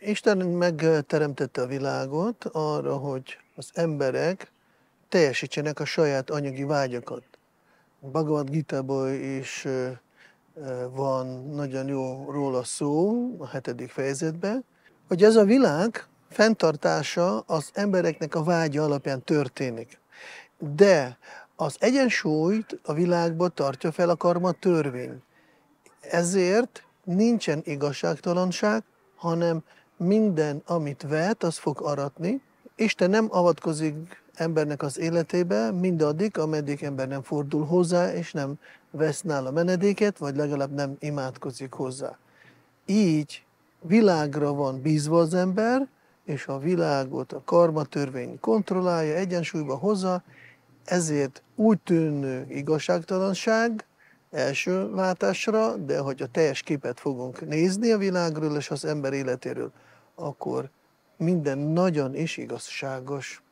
Isten megteremtette a világot arra, hogy az emberek teljesítsenek a saját anyagi vágyakat. Bhagavad gita is van nagyon jó róla szó a hetedik fejezetben, hogy ez a világ fenntartása az embereknek a vágya alapján történik. De az egyensúlyt a világban tartja fel a karma törvény. Ezért nincsen igazságtalanság, hanem minden, amit vet, az fog aratni. Isten nem avatkozik embernek az életébe mindaddig, ameddig ember nem fordul hozzá, és nem vesz nála menedéket, vagy legalább nem imádkozik hozzá. Így világra van bízva az ember, és a világot a karma törvény kontrollálja, egyensúlyba hozza, ezért úgy tűnő igazságtalanság, első látásra, de hogy a teljes képet fogunk nézni a világról és az ember életéről, akkor minden nagyon is igazságos.